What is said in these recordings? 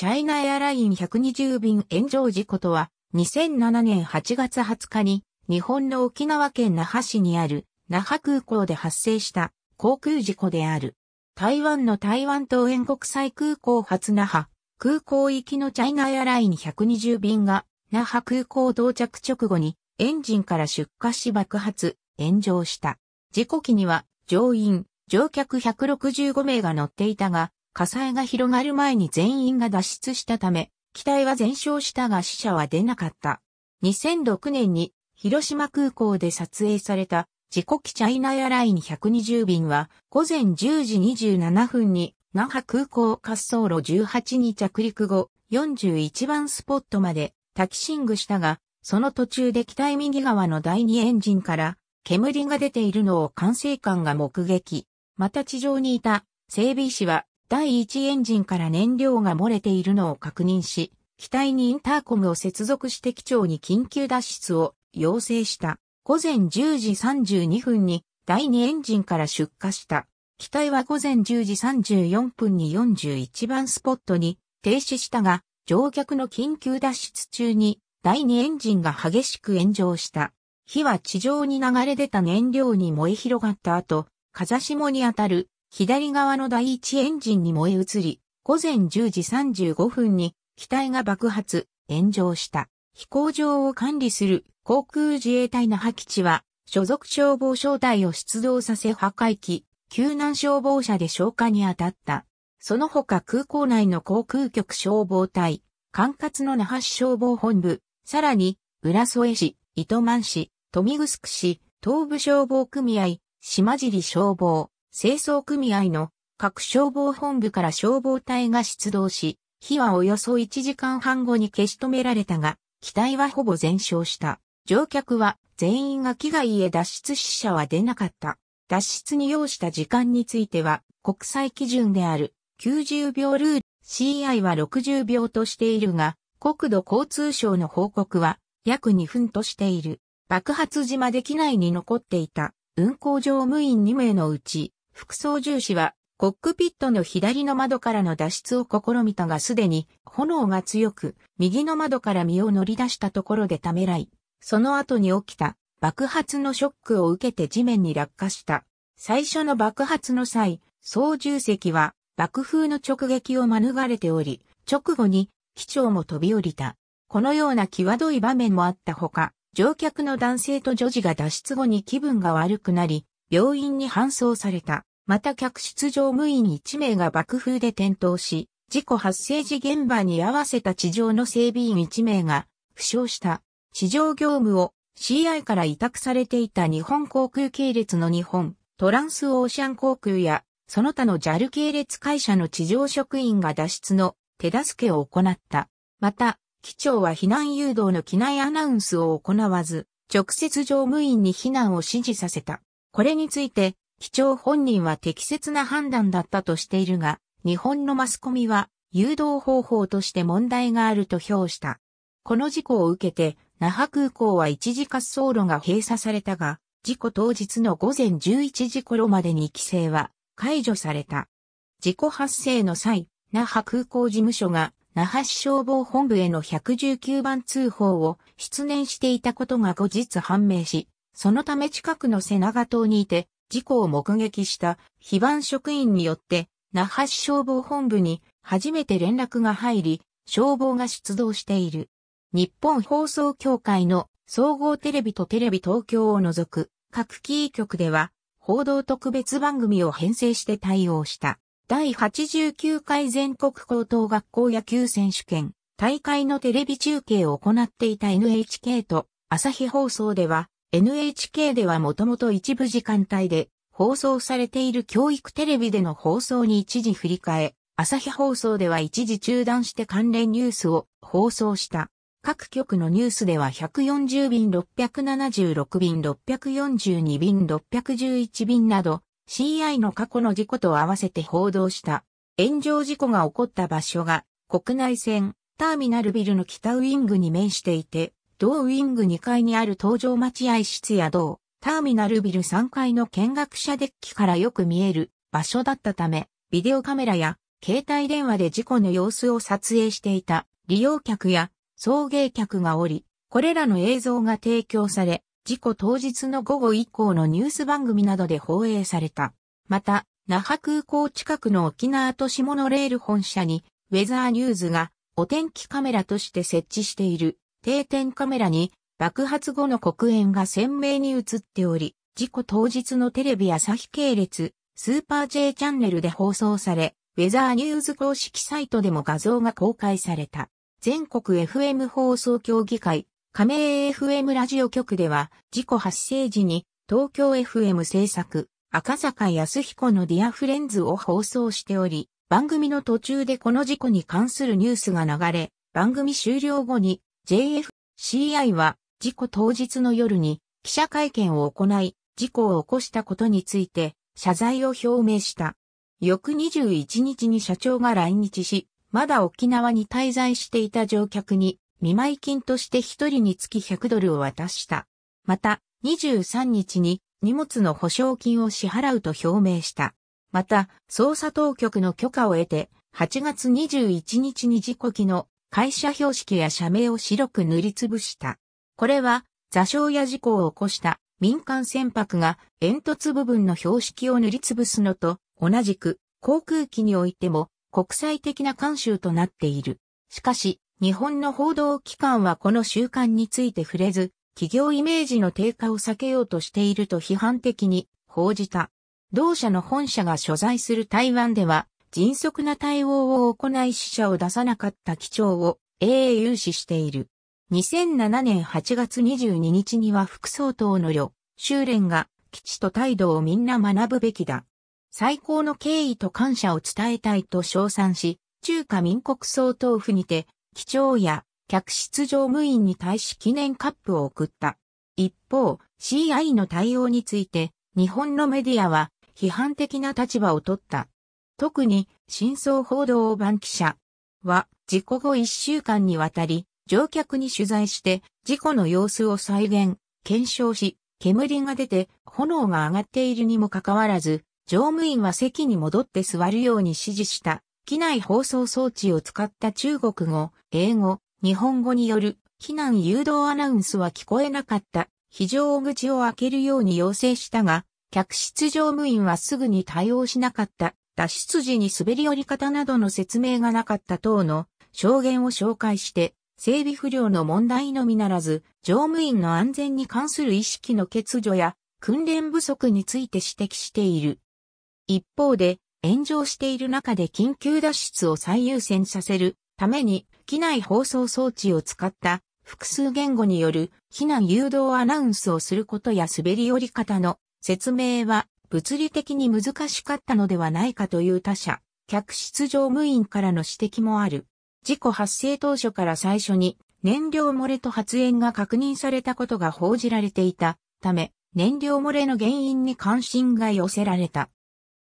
チャイナエアライン120便炎上事故とは、2007年8月20日に、日本の沖縄県那覇市にある、那覇空港で発生した航空事故である。台湾の台湾東園国際空港発那覇、空港行きのチャイナエアライン120便が、那覇空港到着直後に、エンジンから出火し爆発、炎上した。事故機には、乗員、乗客165名が乗っていたが、火災が広がる前に全員が脱出したため、機体は全焼したが死者は出なかった。2006年に広島空港で撮影された自己機チャイナエアライン120便は午前10時27分に那覇空港滑走路18に着陸後41番スポットまでタキシングしたが、その途中で機体右側の第2エンジンから煙が出ているのを管制官が目撃。また地上にいた整備士は第1エンジンから燃料が漏れているのを確認し、機体にインターコムを接続して機長に緊急脱出を要請した。午前10時32分に第2エンジンから出火した。機体は午前10時34分に41番スポットに停止したが、乗客の緊急脱出中に第2エンジンが激しく炎上した。火は地上に流れ出た燃料に燃え広がった後、風下にあたる左側の第一エンジンに燃え移り、午前10時35分に機体が爆発、炎上した。飛行場を管理する航空自衛隊那覇基地は、所属消防小隊を出動させ破壊機、救難消防車で消火に当たった。その他空港内の航空局消防隊、管轄の那覇市消防本部、さらに、浦添市、糸満市、富城市、東部消防組合、島尻消防、清掃組合の各消防本部から消防隊が出動し、火はおよそ1時間半後に消し止められたが、機体はほぼ全焼した。乗客は全員が機外へ脱出死者は出なかった。脱出に要した時間については、国際基準である90秒ルール CI は60秒としているが、国土交通省の報告は約2分としている。爆発時まで機内に残っていた運航乗務員2名のうち副操縦士はコックピットの左の窓からの脱出を試みたがすでに炎が強く、右の窓から身を乗り出したところでためらい、その後に起きた爆発のショックを受けて地面に落下した。最初の爆発の際、操縦席は爆風の直撃を免れており、直後に機長も飛び降りた。このような際どい場面もあったほか、乗客の男性と女児が脱出後に気分が悪くなり、病院に搬送された。また客室乗務員1名が爆風で転倒し、事故発生時現場に合わせた地上の整備員1名が負傷した。地上業務を CI から委託されていた日本航空系列の日本、トランスオーシャン航空や、その他の JAL 系列会社の地上職員が脱出の手助けを行った。また、機長は避難誘導の機内アナウンスを行わず、直接乗務員に避難を指示させた。これについて、機長本人は適切な判断だったとしているが、日本のマスコミは誘導方法として問題があると評した。この事故を受けて、那覇空港は一時滑走路が閉鎖されたが、事故当日の午前11時頃までに規制は解除された。事故発生の際、那覇空港事務所が那覇市消防本部への119番通報を失念していたことが後日判明し、そのため近くの瀬長島にいて、事故を目撃した非番職員によって、那覇市消防本部に初めて連絡が入り、消防が出動している。日本放送協会の総合テレビとテレビ東京を除く各キー局では報道特別番組を編成して対応した。第89回全国高等学校野球選手権大会のテレビ中継を行っていた NHK と朝日放送では NHK ではもともと一部時間帯で放送されている教育テレビでの放送に一時振り替え、朝日放送では一時中断して関連ニュースを放送した。各局のニュースでは140便676便642便611便など CI の過去の事故と合わせて報道した。炎上事故が起こった場所が国内線ターミナルビルの北ウィングに面していて同ウィング2階にある搭乗待合室や同、ターミナルビル3階の見学者デッキからよく見える場所だったため、ビデオカメラや携帯電話で事故の様子を撮影していた利用客や送迎客がおり、これらの映像が提供され、事故当日の午後以降のニュース番組などで放映された。また、那覇空港近くの沖縄都市モノレール本社に、ウェザーニューズがお天気カメラとして設置している定点カメラに爆発後の黒煙が鮮明に映っており、事故当日のテレビ朝日系列、スーパー J チャンネルで放送され、ウェザーニューズ公式サイトでも画像が公開された。全国 FM 放送協議会、加盟 FM ラジオ局では、事故発生時に、東京 FM 制作、赤坂康彦のディアフレンズを放送しており、番組の途中でこの事故に関するニュースが流れ、番組終了後に JFCI は事故当日の夜に記者会見を行い、事故を起こしたことについて謝罪を表明した。翌21日に社長が来日し、まだ沖縄に滞在していた乗客に見舞い金として一人につき100ドルを渡した。また、23日に荷物の保証金を支払うと表明した。また、捜査当局の許可を得て、8月21日に事故機の会社標識や社名を白く塗りつぶした。これは座礁や事故を起こした民間船舶が煙突部分の標識を塗りつぶすのと同じく航空機においても国際的な慣習となっている。しかし、日本の報道機関はこの習慣について触れず、企業イメージの低下を避けようとしていると批判的に報じた。同社の本社が所在する台湾では、迅速な対応を行い死者を出さなかった基調を英遠融資している。2007年8月22日には副総統の旅、修練が基地と態度をみんな学ぶべきだ。最高の敬意と感謝を伝えたいと称賛し、中華民国総統府にて、基調や客室乗務員に対し記念カップを送った。一方、CI の対応について、日本のメディアは批判的な立場を取った。特に真相報道番記者は事故後1週間にわたり乗客に取材して事故の様子を再現、検証し、煙が出て炎が上がっているにもかかわらず、乗務員は席に戻って座るように指示した機内放送装置を使った中国語、英語、日本語による避難誘導アナウンスは聞こえなかった。非常口を開けるように要請したが、客室乗務員はすぐに対応しなかった。脱出時に滑り降り方などの説明がなかった等の証言を紹介して、整備不良の問題のみならず、乗務員の安全に関する意識の欠如や訓練不足について指摘している。一方で、炎上している中で緊急脱出を最優先させるために、機内放送装置を使った複数言語による避難誘導アナウンスをすることや滑り降り方の説明は物理的に難しかったのではないかという他社、客室乗務員からの指摘もある。事故発生当初から最初に燃料漏れと発煙が確認されたことが報じられていたため、燃料漏れの原因に関心が寄せられた。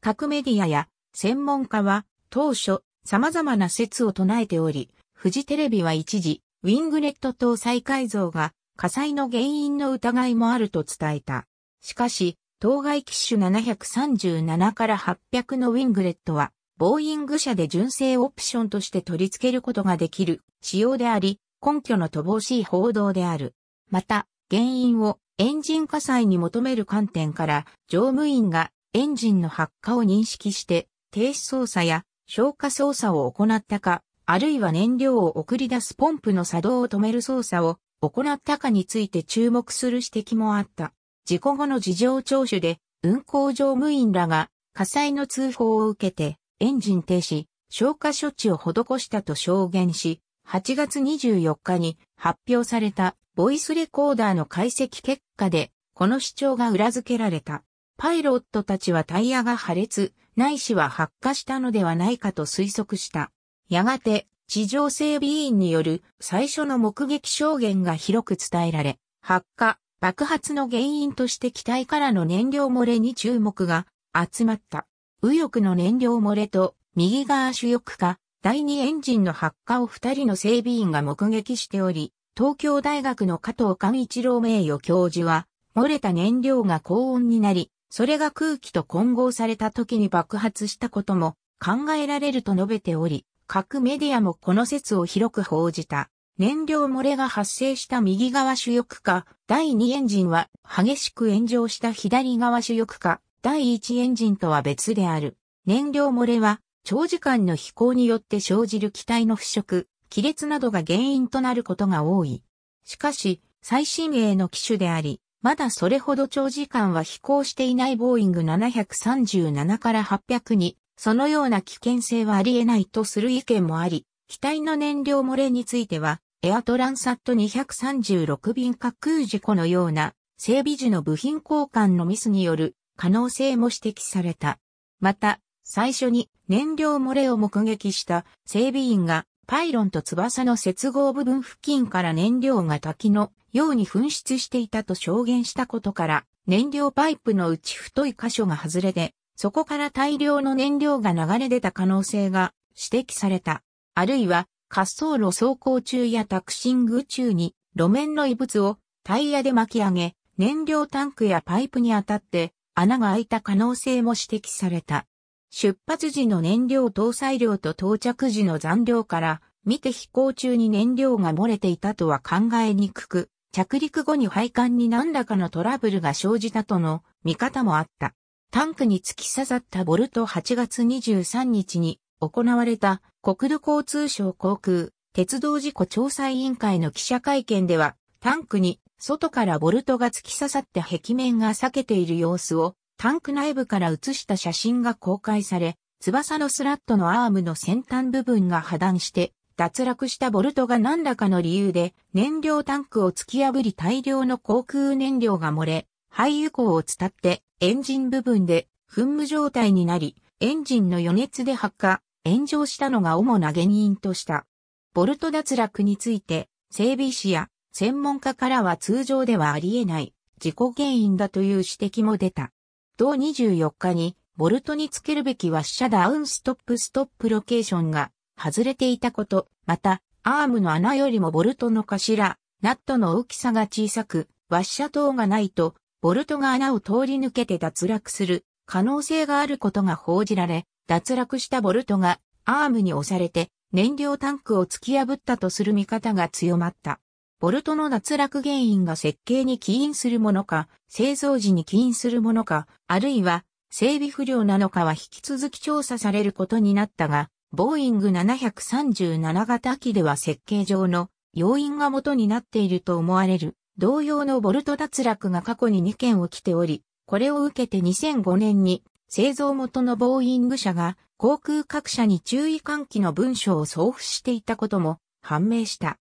各メディアや専門家は当初様々な説を唱えており、フジテレビは一時、ウィングネット搭載改造が火災の原因の疑いもあると伝えた。しかし、当該機種737から800のウィングレットは、ボーイング社で純正オプションとして取り付けることができる仕様であり、根拠の乏しい報道である。また、原因をエンジン火災に求める観点から、乗務員がエンジンの発火を認識して、停止操作や消火操作を行ったか、あるいは燃料を送り出すポンプの作動を止める操作を行ったかについて注目する指摘もあった。事故後の事情聴取で、運行乗務員らが火災の通報を受けて、エンジン停止、消火処置を施したと証言し、8月24日に発表されたボイスレコーダーの解析結果で、この主張が裏付けられた。パイロットたちはタイヤが破裂、ないしは発火したのではないかと推測した。やがて、地上整備員による最初の目撃証言が広く伝えられ、発火、爆発の原因として機体からの燃料漏れに注目が集まった。右翼の燃料漏れと右側主翼化、第2エンジンの発火を2人の整備員が目撃しており、東京大学の加藤勘一郎名誉教授は、漏れた燃料が高温になり、それが空気と混合された時に爆発したことも考えられると述べており、各メディアもこの説を広く報じた。燃料漏れが発生した右側主翼下、第2エンジンは激しく炎上した左側主翼下、第1エンジンとは別である。燃料漏れは長時間の飛行によって生じる機体の腐食、亀裂などが原因となることが多い。しかし、最新鋭の機種であり、まだそれほど長時間は飛行していないボーイング737から800に、そのような危険性はあり得ないとする意見もあり、機体の燃料漏れについては、エアトランサット236便滑空事故のような整備時の部品交換のミスによる可能性も指摘された。また、最初に燃料漏れを目撃した整備員がパイロンと翼の接合部分付近から燃料が滝のように噴出していたと証言したことから燃料パイプのうち太い箇所が外れでそこから大量の燃料が流れ出た可能性が指摘された。あるいは滑走路走行中やタクシング中に路面の異物をタイヤで巻き上げ、燃料タンクやパイプに当たって穴が開いた可能性も指摘された。出発時の燃料搭載量と到着時の残量から見て飛行中に燃料が漏れていたとは考えにくく、着陸後に配管に何らかのトラブルが生じたとの見方もあった。タンクに突き刺さったボルト8月23日に行われた国土交通省航空鉄道事故調査委員会の記者会見では、タンクに外からボルトが突き刺さって壁面が裂けている様子をタンク内部から写した写真が公開され、翼のスラットのアームの先端部分が破断して脱落したボルトが何らかの理由で燃料タンクを突き破り大量の航空燃料が漏れ、廃油口を伝ってエンジン部分で噴霧状態になり、エンジンの余熱で発火、炎上したのが主な原因とした。ボルト脱落について、整備士や専門家からは通常ではあり得ない事故原因だという指摘も出た。同24日に、ボルトにつけるべきワッシャダウンストップストップロケーションが外れていたこと、また、アームの穴よりもボルトの頭、ナットの大きさが小さく、ワッシャ等がないと、ボルトが穴を通り抜けて脱落する可能性があることが報じられ、脱落したボルトがアームに押されて燃料タンクを突き破ったとする見方が強まった。ボルトの脱落原因が設計に起因するものか、製造時に起因するものか、あるいは整備不良なのかは引き続き調査されることになったが、ボーイング737型機では設計上の要因が元になっていると思われる。同様のボルト脱落が過去に2件起きており、これを受けて2005年に製造元のボーイング社が航空各社に注意喚起の文書を送付していたことも判明した。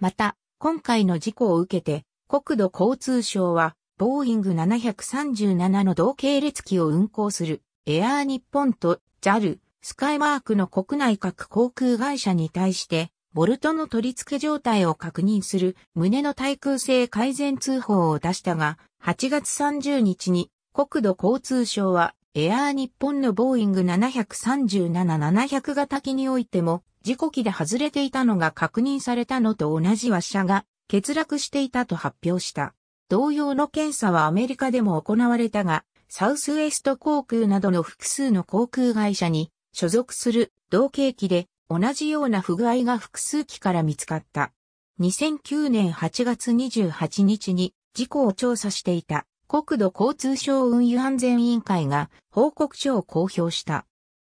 また、今回の事故を受けて国土交通省はボーイング737の同系列機を運航するエアー日本と JAL、スカイマークの国内各航空会社に対してボルトの取り付け状態を確認する胸の対空性改善通報を出したが、8月30日に国土交通省はエアー日本のボーイング737-700型機においても事故機で外れていたのが確認されたのと同じ和車が欠落していたと発表した。同様の検査はアメリカでも行われたが、サウスウェスト航空などの複数の航空会社に所属する同系機で同じような不具合が複数機から見つかった。2009年8月28日に事故を調査していた国土交通省運輸安全委員会が報告書を公表した。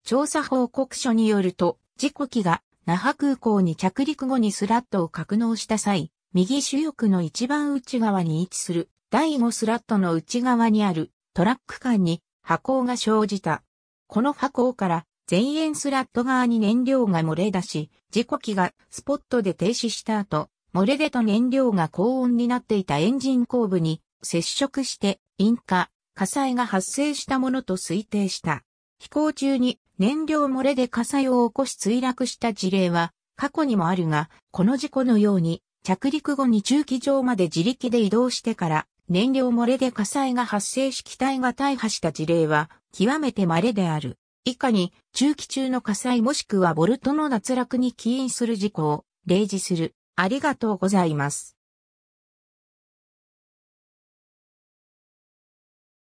調査報告書によると、事故機が那覇空港に着陸後にスラットを格納した際、右主翼の一番内側に位置する第5スラットの内側にあるトラック間に波行が生じた。この波行から前円スラット側に燃料が漏れ出し、事故機がスポットで停止した後、漏れ出た燃料が高温になっていたエンジン後部に接触して引火、火災が発生したものと推定した。飛行中に燃料漏れで火災を起こし墜落した事例は過去にもあるが、この事故のように着陸後に駐機場まで自力で移動してから燃料漏れで火災が発生し機体が大破した事例は極めて稀である。以下に駐機中の火災もしくはボルトの脱落に起因する事故を例示する。ありがとうございます。